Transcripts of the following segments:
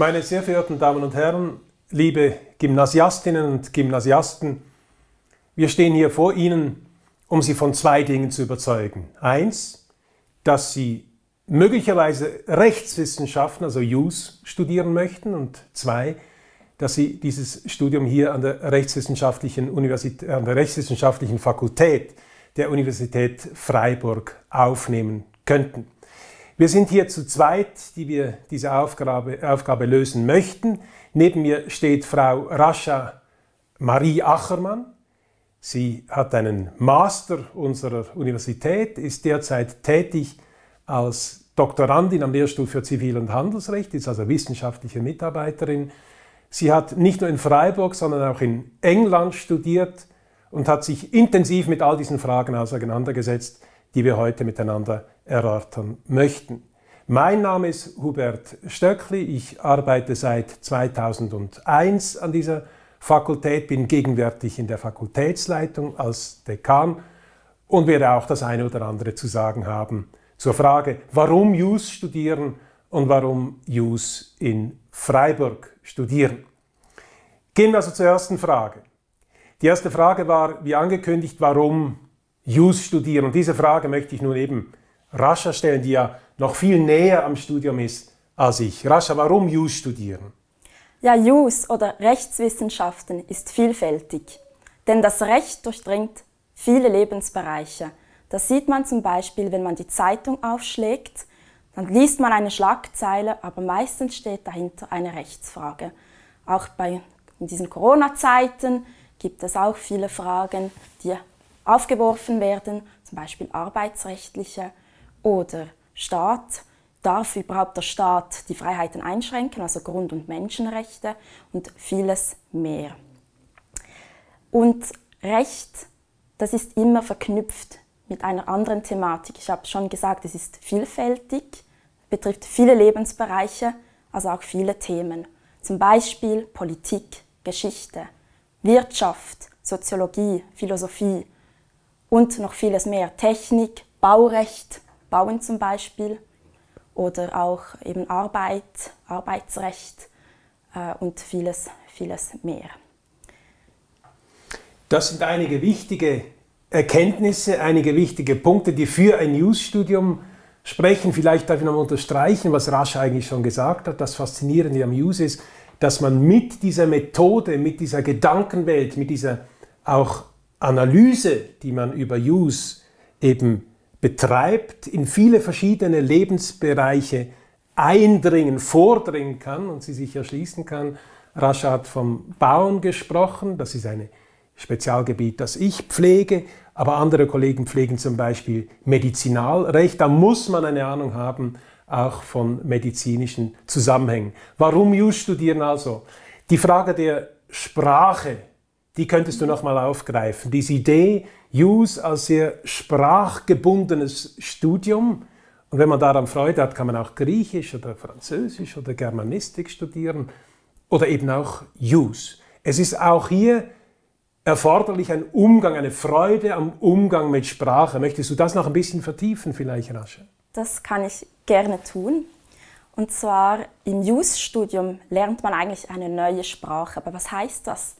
Meine sehr verehrten Damen und Herren, liebe Gymnasiastinnen und Gymnasiasten, wir stehen hier vor Ihnen, um Sie von zwei Dingen zu überzeugen. Eins, dass Sie möglicherweise Rechtswissenschaften, also Jus, studieren möchten und zwei, dass Sie dieses Studium hier an der Rechtswissenschaftlichen, Universität, an der Rechtswissenschaftlichen Fakultät der Universität Freiburg aufnehmen könnten. Wir sind hier zu zweit, die wir diese Aufgabe, Aufgabe lösen möchten. Neben mir steht Frau Rascha Marie Achermann. Sie hat einen Master unserer Universität, ist derzeit tätig als Doktorandin am Lehrstuhl für Zivil- und Handelsrecht, ist also wissenschaftliche Mitarbeiterin. Sie hat nicht nur in Freiburg, sondern auch in England studiert und hat sich intensiv mit all diesen Fragen auseinandergesetzt, die wir heute miteinander erörtern möchten. Mein Name ist Hubert Stöckli, ich arbeite seit 2001 an dieser Fakultät, bin gegenwärtig in der Fakultätsleitung als Dekan und werde auch das eine oder andere zu sagen haben zur Frage, warum Jus studieren und warum Jus in Freiburg studieren. Gehen wir also zur ersten Frage. Die erste Frage war, wie angekündigt, warum Jus studieren. Und diese Frage möchte ich nun eben Rascher stellen, die ja noch viel näher am Studium ist als ich. Rascher, warum Jus studieren? Ja, Jus oder Rechtswissenschaften ist vielfältig, denn das Recht durchdringt viele Lebensbereiche. Das sieht man zum Beispiel, wenn man die Zeitung aufschlägt, dann liest man eine Schlagzeile, aber meistens steht dahinter eine Rechtsfrage. Auch bei, in diesen Corona-Zeiten gibt es auch viele Fragen, die aufgeworfen werden, zum Beispiel arbeitsrechtliche oder Staat. Darf überhaupt der Staat die Freiheiten einschränken, also Grund- und Menschenrechte und vieles mehr. Und Recht, das ist immer verknüpft mit einer anderen Thematik. Ich habe schon gesagt, es ist vielfältig, betrifft viele Lebensbereiche, also auch viele Themen. Zum Beispiel Politik, Geschichte, Wirtschaft, Soziologie, Philosophie und noch vieles mehr. Technik, Baurecht, Bauen zum Beispiel oder auch eben Arbeit, Arbeitsrecht äh, und vieles, vieles mehr. Das sind einige wichtige Erkenntnisse, einige wichtige Punkte, die für ein News-Studium sprechen. Vielleicht darf ich noch unterstreichen, was Rasch eigentlich schon gesagt hat. Das Faszinierende am News ist, dass man mit dieser Methode, mit dieser Gedankenwelt, mit dieser auch Analyse, die man über Use eben betreibt, in viele verschiedene Lebensbereiche eindringen, vordringen kann und sie sich erschließen kann. Rasch hat vom Bauen gesprochen, das ist ein Spezialgebiet, das ich pflege, aber andere Kollegen pflegen zum Beispiel Medizinalrecht. Da muss man eine Ahnung haben, auch von medizinischen Zusammenhängen. Warum Jus studieren also? Die Frage der Sprache die könntest du nochmal aufgreifen. Diese Idee, Use als sehr sprachgebundenes Studium. Und wenn man daran Freude hat, kann man auch Griechisch oder Französisch oder Germanistik studieren oder eben auch Use. Es ist auch hier erforderlich ein Umgang, eine Freude am Umgang mit Sprache. Möchtest du das noch ein bisschen vertiefen vielleicht, Rasche? Das kann ich gerne tun. Und zwar im Use-Studium lernt man eigentlich eine neue Sprache. Aber was heißt das?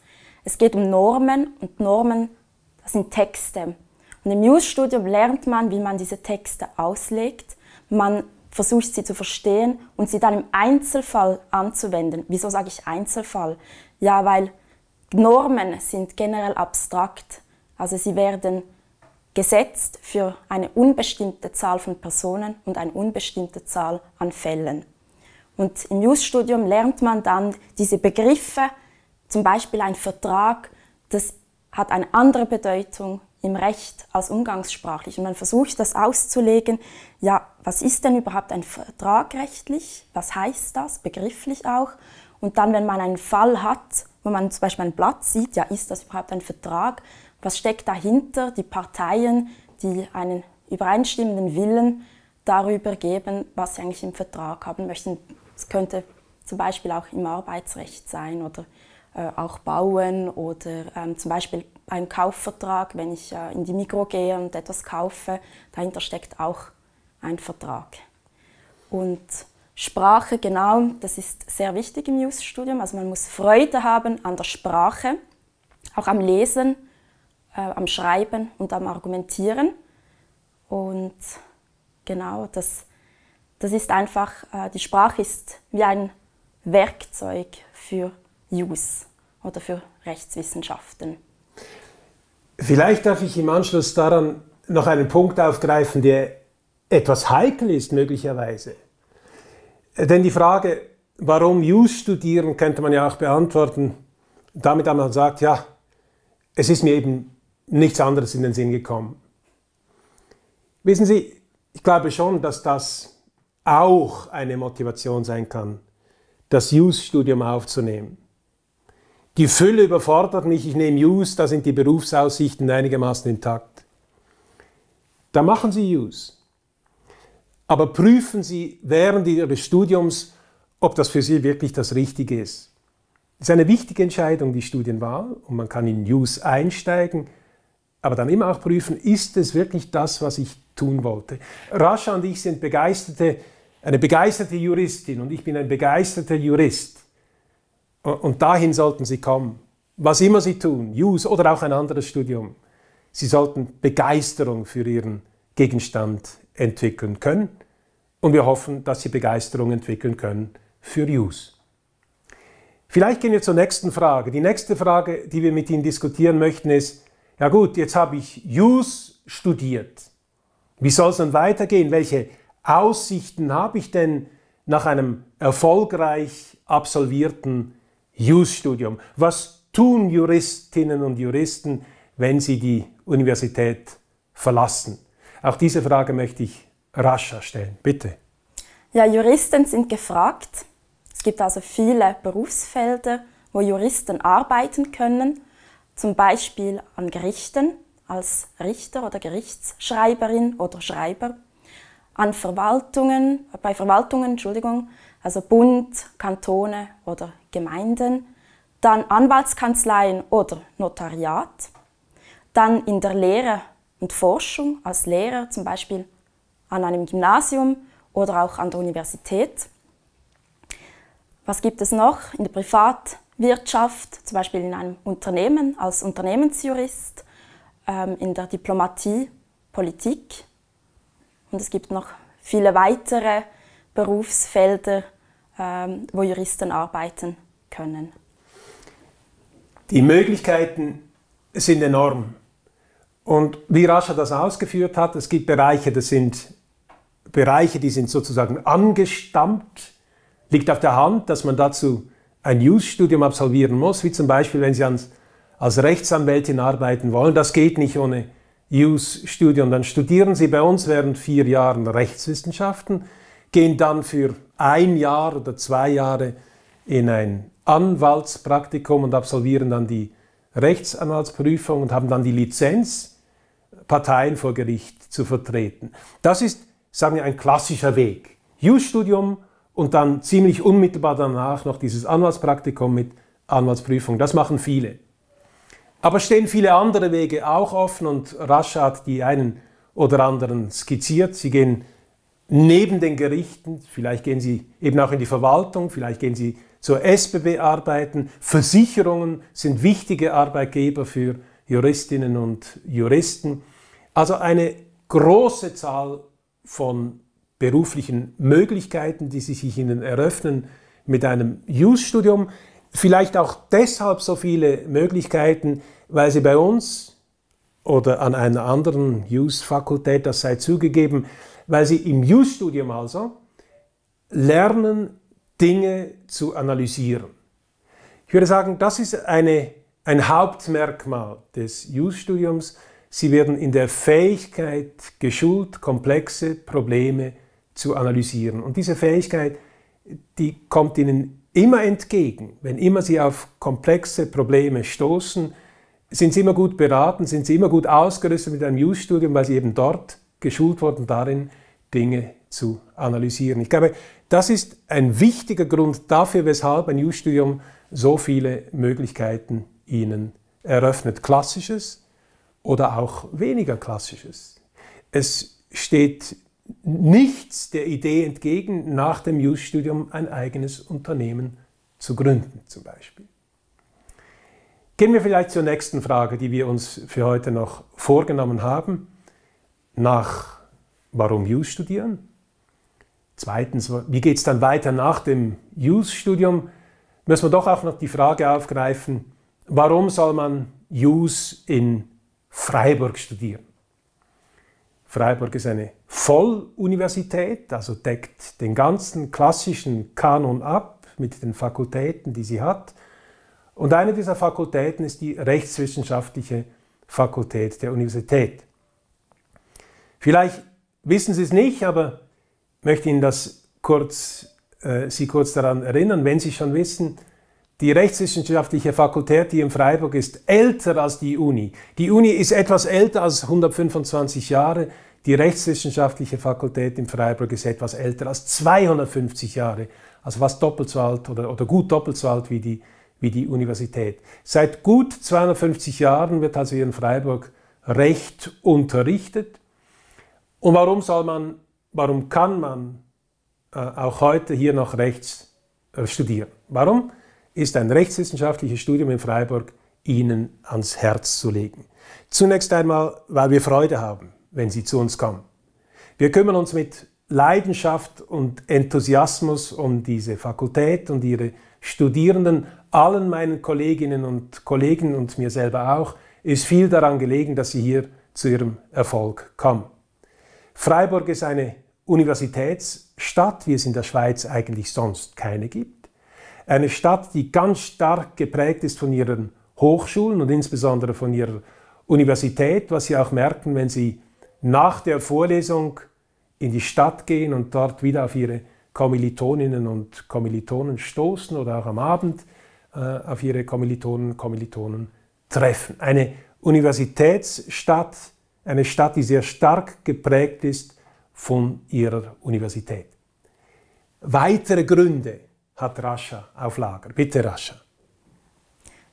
Es geht um Normen und Normen, das sind Texte. Und im Jus-Studium lernt man, wie man diese Texte auslegt. Man versucht sie zu verstehen und sie dann im Einzelfall anzuwenden. Wieso sage ich Einzelfall? Ja, weil Normen sind generell abstrakt. Also sie werden gesetzt für eine unbestimmte Zahl von Personen und eine unbestimmte Zahl an Fällen. Und im Jus-Studium lernt man dann diese Begriffe zum Beispiel ein Vertrag, das hat eine andere Bedeutung im Recht als umgangssprachlich. Und man versucht das auszulegen, ja, was ist denn überhaupt ein Vertrag rechtlich? Was heißt das, begrifflich auch? Und dann, wenn man einen Fall hat, wo man zum Beispiel ein Blatt sieht, ja, ist das überhaupt ein Vertrag? Was steckt dahinter? Die Parteien, die einen übereinstimmenden Willen darüber geben, was sie eigentlich im Vertrag haben möchten. Das könnte zum Beispiel auch im Arbeitsrecht sein oder äh, auch bauen oder ähm, zum Beispiel einen Kaufvertrag, wenn ich äh, in die Mikro gehe und etwas kaufe, dahinter steckt auch ein Vertrag. Und Sprache, genau, das ist sehr wichtig im Jus-Studium. Also man muss Freude haben an der Sprache, auch am Lesen, äh, am Schreiben und am Argumentieren. Und genau, das, das ist einfach, äh, die Sprache ist wie ein Werkzeug für die Jus oder für Rechtswissenschaften. Vielleicht darf ich im Anschluss daran noch einen Punkt aufgreifen, der etwas heikel ist möglicherweise. Denn die Frage, warum Jus studieren, könnte man ja auch beantworten, damit man sagt, ja, es ist mir eben nichts anderes in den Sinn gekommen. Wissen Sie, ich glaube schon, dass das auch eine Motivation sein kann, das Jus-Studium aufzunehmen. Die Fülle überfordert mich, ich nehme Use, da sind die Berufsaussichten einigermaßen intakt. Da machen Sie Use. Aber prüfen Sie während Ihres Studiums, ob das für Sie wirklich das Richtige ist. Es ist eine wichtige Entscheidung, die Studienwahl, und man kann in Use einsteigen, aber dann immer auch prüfen, ist es wirklich das, was ich tun wollte. Rascha und ich sind begeisterte, eine begeisterte Juristin und ich bin ein begeisterter Jurist. Und dahin sollten Sie kommen. Was immer Sie tun, Jus oder auch ein anderes Studium, Sie sollten Begeisterung für Ihren Gegenstand entwickeln können. Und wir hoffen, dass Sie Begeisterung entwickeln können für Jus. Vielleicht gehen wir zur nächsten Frage. Die nächste Frage, die wir mit Ihnen diskutieren möchten, ist, ja gut, jetzt habe ich Jus studiert. Wie soll es dann weitergehen? Welche Aussichten habe ich denn nach einem erfolgreich absolvierten Jus-Studium. Was tun Juristinnen und Juristen, wenn sie die Universität verlassen? Auch diese Frage möchte ich rascher stellen. Bitte. Ja, Juristen sind gefragt. Es gibt also viele Berufsfelder, wo Juristen arbeiten können, zum Beispiel an Gerichten als Richter oder Gerichtsschreiberin oder Schreiber, an Verwaltungen, bei Verwaltungen, Entschuldigung, also Bund, Kantone oder Gemeinden, dann Anwaltskanzleien oder Notariat, dann in der Lehre und Forschung als Lehrer zum Beispiel an einem Gymnasium oder auch an der Universität. Was gibt es noch in der Privatwirtschaft, zum Beispiel in einem Unternehmen als Unternehmensjurist, ähm, in der Diplomatie, Politik und es gibt noch viele weitere Berufsfelder, ähm, wo Juristen arbeiten können. Die Möglichkeiten sind enorm. Und wie Rascha das ausgeführt hat, es gibt Bereiche, das sind Bereiche, die sind sozusagen angestammt. Liegt auf der Hand, dass man dazu ein Jus-Studium absolvieren muss, wie zum Beispiel, wenn Sie ans, als Rechtsanwältin arbeiten wollen. Das geht nicht ohne Jus-Studium. Dann studieren Sie bei uns während vier Jahren Rechtswissenschaften gehen dann für ein Jahr oder zwei Jahre in ein Anwaltspraktikum und absolvieren dann die Rechtsanwaltsprüfung und haben dann die Lizenz, Parteien vor Gericht zu vertreten. Das ist, sagen wir, ein klassischer Weg. Jus-Studium und dann ziemlich unmittelbar danach noch dieses Anwaltspraktikum mit Anwaltsprüfung. Das machen viele. Aber stehen viele andere Wege auch offen und Rasch hat die einen oder anderen skizziert. Sie gehen neben den Gerichten, vielleicht gehen Sie eben auch in die Verwaltung, vielleicht gehen Sie zur SBB arbeiten. Versicherungen sind wichtige Arbeitgeber für Juristinnen und Juristen. Also eine große Zahl von beruflichen Möglichkeiten, die sich Ihnen eröffnen mit einem Jus-Studium. Vielleicht auch deshalb so viele Möglichkeiten, weil Sie bei uns oder an einer anderen Jus-Fakultät, das sei zugegeben, weil sie im Jus-Studium also lernen, Dinge zu analysieren. Ich würde sagen, das ist eine, ein Hauptmerkmal des Jus-Studiums. Sie werden in der Fähigkeit geschult, komplexe Probleme zu analysieren. Und diese Fähigkeit, die kommt Ihnen immer entgegen, wenn immer Sie auf komplexe Probleme stoßen, sind sie immer gut beraten, sind sie immer gut ausgerüstet mit einem Jus-Studium, weil sie eben dort geschult wurden darin, Dinge zu analysieren. Ich glaube, das ist ein wichtiger Grund dafür, weshalb ein Jus-Studium so viele Möglichkeiten ihnen eröffnet. Klassisches oder auch weniger klassisches. Es steht nichts der Idee entgegen, nach dem Jus-Studium ein eigenes Unternehmen zu gründen, zum Beispiel. Gehen wir vielleicht zur nächsten Frage, die wir uns für heute noch vorgenommen haben. Nach warum Jus studieren? Zweitens, wie geht es dann weiter nach dem Jus-Studium? Müssen wir doch auch noch die Frage aufgreifen, warum soll man Jus in Freiburg studieren? Freiburg ist eine Volluniversität, also deckt den ganzen klassischen Kanon ab mit den Fakultäten, die sie hat – und eine dieser Fakultäten ist die rechtswissenschaftliche Fakultät der Universität. Vielleicht wissen Sie es nicht, aber ich möchte Ihnen das kurz, äh, Sie kurz daran erinnern, wenn Sie schon wissen, die rechtswissenschaftliche Fakultät hier in Freiburg ist älter als die Uni. Die Uni ist etwas älter als 125 Jahre. Die rechtswissenschaftliche Fakultät in Freiburg ist etwas älter als 250 Jahre, also fast doppelt so alt oder, oder gut doppelt so alt wie die wie die Universität. Seit gut 250 Jahren wird also hier in Freiburg Recht unterrichtet. Und warum soll man, warum kann man äh, auch heute hier noch Rechts äh, studieren? Warum ist ein rechtswissenschaftliches Studium in Freiburg Ihnen ans Herz zu legen? Zunächst einmal, weil wir Freude haben, wenn Sie zu uns kommen. Wir kümmern uns mit Leidenschaft und Enthusiasmus um diese Fakultät und ihre Studierenden, allen meinen Kolleginnen und Kollegen und mir selber auch ist viel daran gelegen, dass sie hier zu ihrem Erfolg kommen. Freiburg ist eine Universitätsstadt, wie es in der Schweiz eigentlich sonst keine gibt. Eine Stadt, die ganz stark geprägt ist von ihren Hochschulen und insbesondere von ihrer Universität, was Sie auch merken, wenn Sie nach der Vorlesung in die Stadt gehen und dort wieder auf Ihre Kommilitoninnen und Kommilitonen stoßen oder auch am Abend äh, auf ihre Kommilitonen, und Kommilitonen treffen. Eine Universitätsstadt, eine Stadt, die sehr stark geprägt ist von ihrer Universität. Weitere Gründe hat Rascha auf Lager. Bitte, Rascha.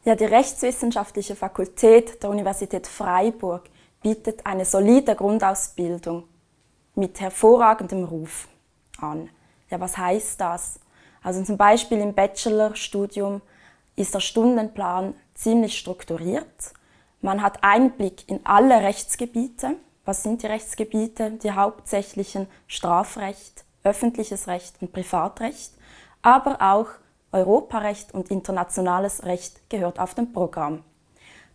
Ja, die Rechtswissenschaftliche Fakultät der Universität Freiburg bietet eine solide Grundausbildung mit hervorragendem Ruf an. Ja, was heißt das? Also zum Beispiel im Bachelorstudium ist der Stundenplan ziemlich strukturiert. Man hat Einblick in alle Rechtsgebiete. Was sind die Rechtsgebiete? Die hauptsächlichen Strafrecht, öffentliches Recht und Privatrecht, aber auch Europarecht und internationales Recht gehört auf dem Programm.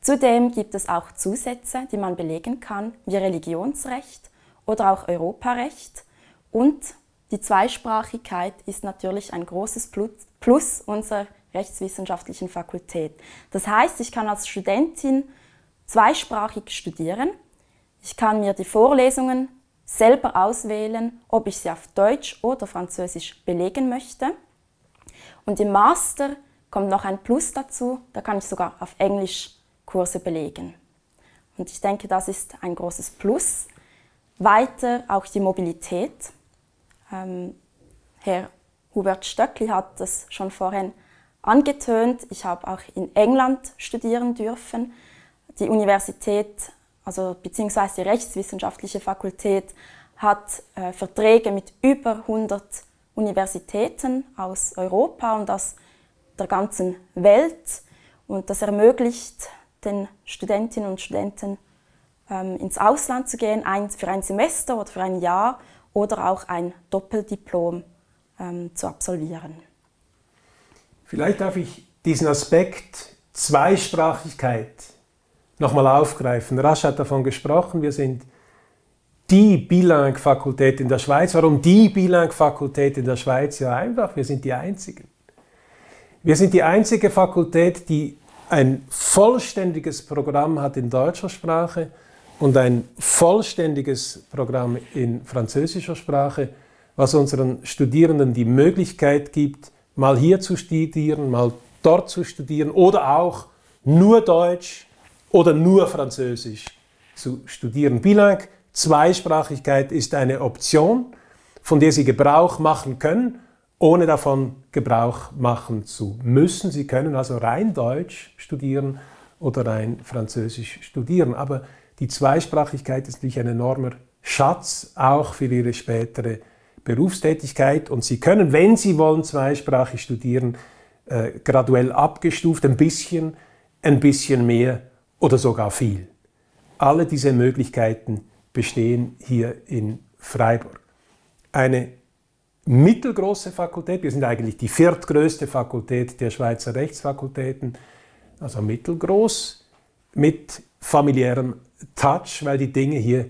Zudem gibt es auch Zusätze, die man belegen kann, wie Religionsrecht oder auch Europarecht. Und die Zweisprachigkeit ist natürlich ein großes Plus unserer Rechtswissenschaftlichen Fakultät. Das heißt, ich kann als Studentin zweisprachig studieren. Ich kann mir die Vorlesungen selber auswählen, ob ich sie auf Deutsch oder Französisch belegen möchte. Und im Master kommt noch ein Plus dazu, da kann ich sogar auf Englisch Kurse belegen. Und ich denke, das ist ein großes Plus. Weiter auch die Mobilität. Ähm, Herr Hubert Stöckli hat das schon vorhin angetönt. Ich habe auch in England studieren dürfen. Die Universität, also beziehungsweise die rechtswissenschaftliche Fakultät, hat äh, Verträge mit über 100 Universitäten aus Europa und aus der ganzen Welt. Und das ermöglicht den Studentinnen und Studenten ähm, ins Ausland zu gehen, ein, für ein Semester oder für ein Jahr oder auch ein Doppeldiplom ähm, zu absolvieren. Vielleicht darf ich diesen Aspekt Zweisprachigkeit nochmal aufgreifen. Rasch hat davon gesprochen, wir sind die Bilang-Fakultät in der Schweiz. Warum die Bilang-Fakultät in der Schweiz? Ja, einfach, wir sind die Einzigen. Wir sind die einzige Fakultät, die ein vollständiges Programm hat in deutscher Sprache und ein vollständiges Programm in französischer Sprache, was unseren Studierenden die Möglichkeit gibt, mal hier zu studieren, mal dort zu studieren oder auch nur Deutsch oder nur Französisch zu studieren. Bilang, Zweisprachigkeit ist eine Option, von der Sie Gebrauch machen können, ohne davon Gebrauch machen zu müssen. Sie können also rein Deutsch studieren oder rein Französisch studieren. Aber die Zweisprachigkeit ist natürlich ein enormer Schatz, auch für Ihre spätere Berufstätigkeit und sie können, wenn sie wollen, zweisprachig studieren, äh, graduell abgestuft, ein bisschen, ein bisschen mehr oder sogar viel. Alle diese Möglichkeiten bestehen hier in Freiburg. Eine mittelgroße Fakultät, wir sind eigentlich die viertgrößte Fakultät der Schweizer Rechtsfakultäten, also mittelgroß mit familiärem Touch, weil die Dinge hier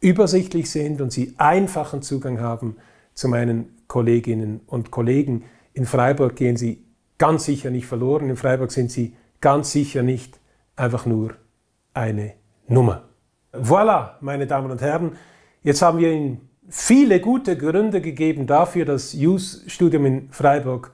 übersichtlich sind und sie einfachen Zugang haben zu meinen Kolleginnen und Kollegen. In Freiburg gehen sie ganz sicher nicht verloren. In Freiburg sind sie ganz sicher nicht einfach nur eine Nummer. Voilà, meine Damen und Herren, jetzt haben wir Ihnen viele gute Gründe gegeben dafür, das Jus-Studium in Freiburg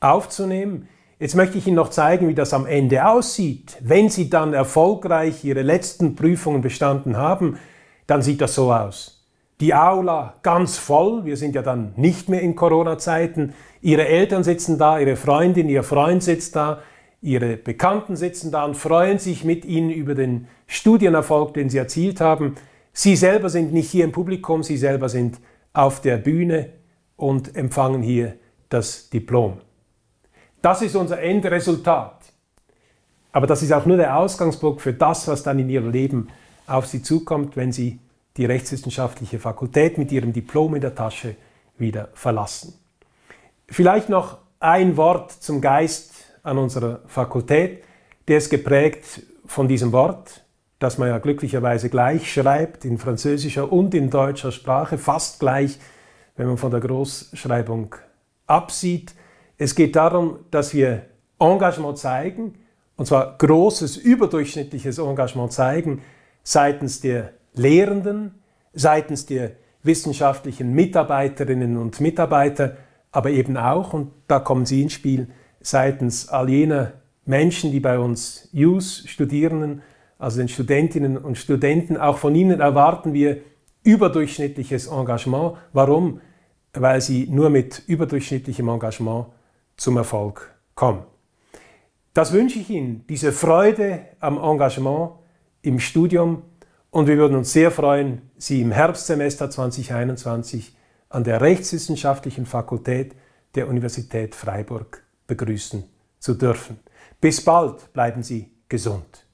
aufzunehmen. Jetzt möchte ich Ihnen noch zeigen, wie das am Ende aussieht. Wenn Sie dann erfolgreich Ihre letzten Prüfungen bestanden haben, dann sieht das so aus die Aula ganz voll, wir sind ja dann nicht mehr in Corona-Zeiten, ihre Eltern sitzen da, ihre Freundin, ihr Freund sitzt da, ihre Bekannten sitzen da und freuen sich mit ihnen über den Studienerfolg, den sie erzielt haben. Sie selber sind nicht hier im Publikum, sie selber sind auf der Bühne und empfangen hier das Diplom. Das ist unser Endresultat. Aber das ist auch nur der Ausgangspunkt für das, was dann in ihrem Leben auf sie zukommt, wenn sie die rechtswissenschaftliche Fakultät mit ihrem Diplom in der Tasche wieder verlassen. Vielleicht noch ein Wort zum Geist an unserer Fakultät. Der ist geprägt von diesem Wort, das man ja glücklicherweise gleich schreibt, in französischer und in deutscher Sprache, fast gleich, wenn man von der Großschreibung absieht. Es geht darum, dass wir Engagement zeigen, und zwar großes, überdurchschnittliches Engagement zeigen seitens der Lehrenden, seitens der wissenschaftlichen Mitarbeiterinnen und Mitarbeiter, aber eben auch, und da kommen Sie ins Spiel, seitens all jener Menschen, die bei uns Jus Studierenden, also den Studentinnen und Studenten, auch von ihnen erwarten wir überdurchschnittliches Engagement. Warum? Weil sie nur mit überdurchschnittlichem Engagement zum Erfolg kommen. Das wünsche ich Ihnen, diese Freude am Engagement im Studium, und wir würden uns sehr freuen, Sie im Herbstsemester 2021 an der Rechtswissenschaftlichen Fakultät der Universität Freiburg begrüßen zu dürfen. Bis bald, bleiben Sie gesund.